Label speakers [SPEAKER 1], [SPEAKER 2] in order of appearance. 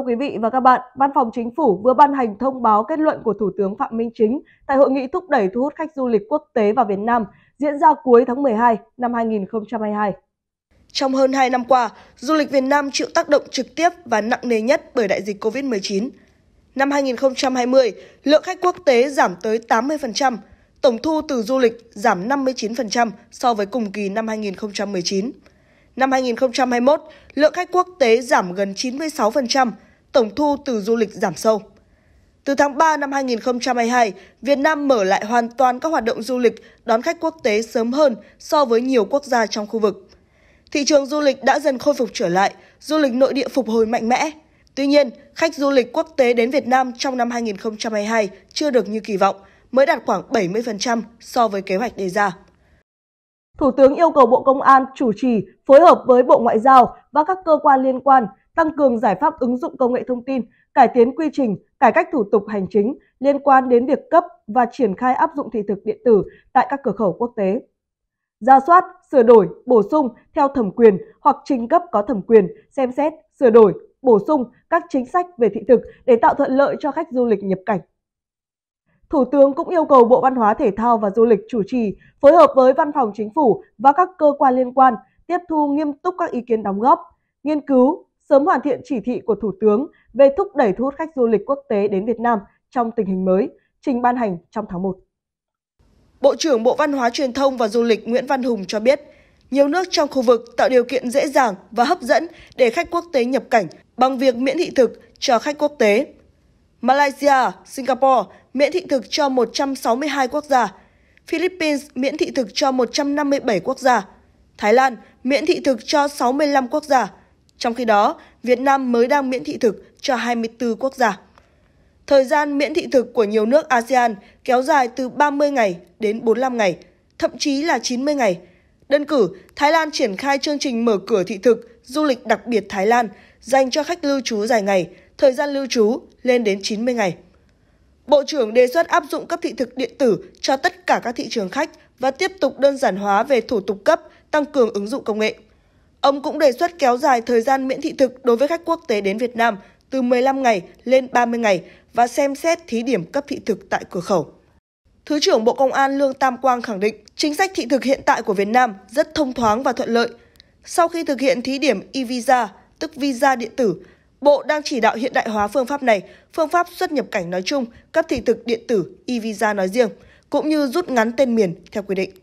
[SPEAKER 1] Thưa quý vị và các bạn, Văn phòng Chính phủ vừa ban hành thông báo kết luận của Thủ tướng Phạm Minh Chính tại hội nghị thúc đẩy thu hút khách du lịch quốc tế vào Việt Nam diễn ra cuối tháng 12 năm 2022. Trong hơn 2 năm qua, du lịch Việt Nam chịu tác động trực tiếp và nặng nề nhất bởi đại dịch COVID-19. Năm 2020, lượng khách quốc tế giảm tới 80%, tổng thu từ du lịch giảm 59% so với cùng kỳ năm 2019. Năm 2021, lượng khách quốc tế giảm gần 96%, tổng thu từ du lịch giảm sâu. Từ tháng 3 năm 2022, Việt Nam mở lại hoàn toàn các hoạt động du lịch đón khách quốc tế sớm hơn so với nhiều quốc gia trong khu vực. Thị trường du lịch đã dần khôi phục trở lại, du lịch nội địa phục hồi mạnh mẽ. Tuy nhiên, khách du lịch quốc tế đến Việt Nam trong năm 2022 chưa được như kỳ vọng, mới đạt khoảng 70% so với kế hoạch đề ra. Thủ tướng yêu cầu Bộ Công an chủ trì phối hợp với Bộ Ngoại giao và các cơ quan liên quan tăng cường giải pháp ứng dụng công nghệ thông tin, cải tiến quy trình, cải cách thủ tục hành chính liên quan đến việc cấp và triển khai áp dụng thị thực điện tử tại các cửa khẩu quốc tế. Ra soát, sửa đổi, bổ sung theo thẩm quyền hoặc trình cấp có thẩm quyền, xem xét, sửa đổi, bổ sung các chính sách về thị thực để tạo thuận lợi cho khách du lịch nhập cảnh. Thủ tướng cũng yêu cầu Bộ Văn hóa Thể thao và Du lịch chủ trì, phối hợp với Văn phòng Chính phủ và các cơ quan liên quan tiếp thu nghiêm túc các ý kiến đóng góp, nghiên cứu, sớm hoàn thiện chỉ thị của Thủ tướng về thúc đẩy thu hút khách du lịch quốc tế đến Việt Nam trong tình hình mới, trình ban hành trong tháng 1. Bộ trưởng Bộ Văn hóa Truyền thông và Du lịch Nguyễn Văn Hùng cho biết, nhiều nước trong khu vực tạo điều kiện dễ dàng và hấp dẫn để khách quốc tế nhập cảnh bằng việc miễn thị thực cho khách quốc tế. Malaysia, Singapore miễn thị thực cho 162 quốc gia, Philippines miễn thị thực cho 157 quốc gia, Thái Lan miễn thị thực cho 65 quốc gia. Trong khi đó, Việt Nam mới đang miễn thị thực cho 24 quốc gia. Thời gian miễn thị thực của nhiều nước ASEAN kéo dài từ 30 ngày đến 45 ngày, thậm chí là 90 ngày. Đơn cử, Thái Lan triển khai chương trình mở cửa thị thực du lịch đặc biệt Thái Lan dành cho khách lưu trú dài ngày thời gian lưu trú lên đến 90 ngày. Bộ trưởng đề xuất áp dụng cấp thị thực điện tử cho tất cả các thị trường khách và tiếp tục đơn giản hóa về thủ tục cấp, tăng cường ứng dụng công nghệ. Ông cũng đề xuất kéo dài thời gian miễn thị thực đối với khách quốc tế đến Việt Nam từ 15 ngày lên 30 ngày và xem xét thí điểm cấp thị thực tại cửa khẩu. Thứ trưởng Bộ Công an Lương Tam Quang khẳng định, chính sách thị thực hiện tại của Việt Nam rất thông thoáng và thuận lợi. Sau khi thực hiện thí điểm e-visa, tức visa điện tử, Bộ đang chỉ đạo hiện đại hóa phương pháp này, phương pháp xuất nhập cảnh nói chung, cấp thị thực điện tử e-visa nói riêng, cũng như rút ngắn tên miền theo quy định.